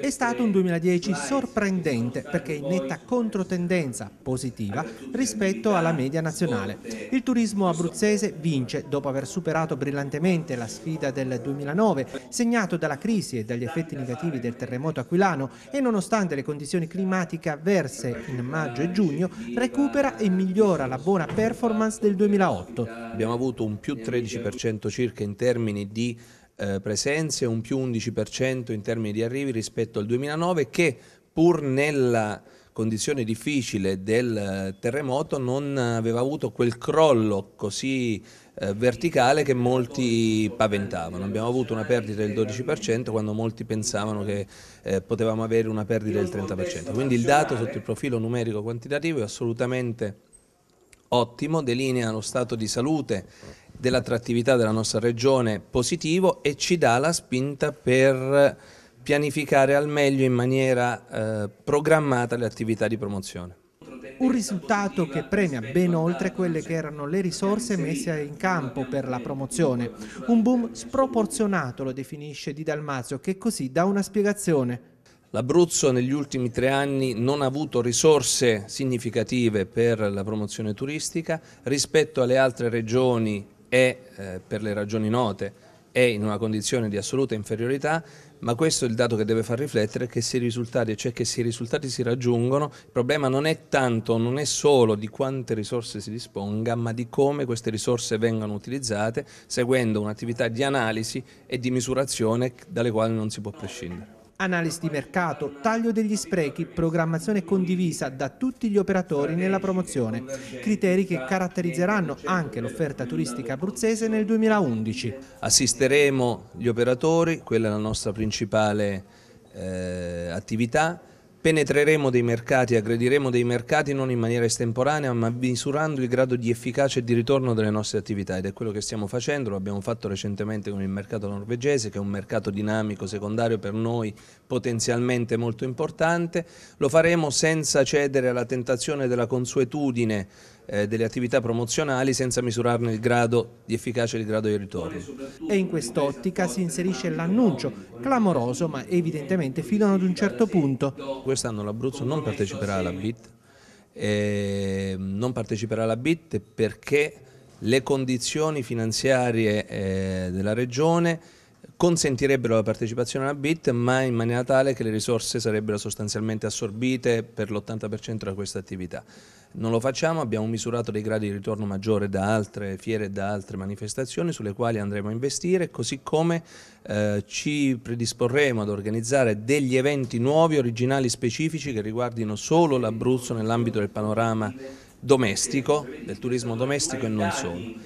È stato un 2010 sorprendente perché in netta controtendenza positiva rispetto alla media nazionale. Il turismo abruzzese vince dopo aver superato brillantemente la sfida del 2009, segnato dalla crisi e dagli effetti negativi del terremoto aquilano e nonostante le condizioni climatiche avverse in maggio e giugno, recupera e migliora la buona performance del 2008. Abbiamo avuto un più 13% circa in termini di eh, presenze, un più 11% in termini di arrivi rispetto al 2009 che pur nella condizione difficile del eh, terremoto non aveva avuto quel crollo così eh, verticale che molti paventavano. Abbiamo avuto una perdita del 12% quando molti pensavano che eh, potevamo avere una perdita del 30%. Quindi il dato sotto il profilo numerico quantitativo è assolutamente ottimo, delinea lo stato di salute dell'attrattività della nostra regione positivo e ci dà la spinta per pianificare al meglio in maniera eh, programmata le attività di promozione. Un risultato che premia ben oltre quelle che erano le risorse messe in campo per la promozione. Un boom sproporzionato lo definisce Di Dalmazio che così dà una spiegazione. L'Abruzzo negli ultimi tre anni non ha avuto risorse significative per la promozione turistica rispetto alle altre regioni è, eh, per le ragioni note, è in una condizione di assoluta inferiorità, ma questo è il dato che deve far riflettere, che se i risultati, cioè che se i risultati si raggiungono, il problema non è tanto, non è solo di quante risorse si disponga, ma di come queste risorse vengano utilizzate, seguendo un'attività di analisi e di misurazione dalle quali non si può prescindere analisi di mercato, taglio degli sprechi, programmazione condivisa da tutti gli operatori nella promozione, criteri che caratterizzeranno anche l'offerta turistica abruzzese nel 2011. Assisteremo gli operatori, quella è la nostra principale eh, attività, Penetreremo dei mercati, aggrediremo dei mercati non in maniera estemporanea, ma misurando il grado di efficacia e di ritorno delle nostre attività ed è quello che stiamo facendo, lo abbiamo fatto recentemente con il mercato norvegese, che è un mercato dinamico secondario per noi potenzialmente molto importante, lo faremo senza cedere alla tentazione della consuetudine eh, delle attività promozionali senza misurarne il grado di efficacia e il grado di ritorno. E in quest'ottica si inserisce l'annuncio, clamoroso ma evidentemente fino ad un certo punto. Quest'anno l'Abruzzo non parteciperà alla BIT, eh, mm, non parteciperà alla BIT perché le condizioni finanziarie eh, della Regione consentirebbero la partecipazione alla BIT ma in maniera tale che le risorse sarebbero sostanzialmente assorbite per l'80% da questa attività. Non lo facciamo, abbiamo misurato dei gradi di ritorno maggiore da altre fiere e da altre manifestazioni sulle quali andremo a investire, così come eh, ci predisporremo ad organizzare degli eventi nuovi, originali, specifici che riguardino solo l'Abruzzo nell'ambito del panorama domestico, del turismo domestico e non solo.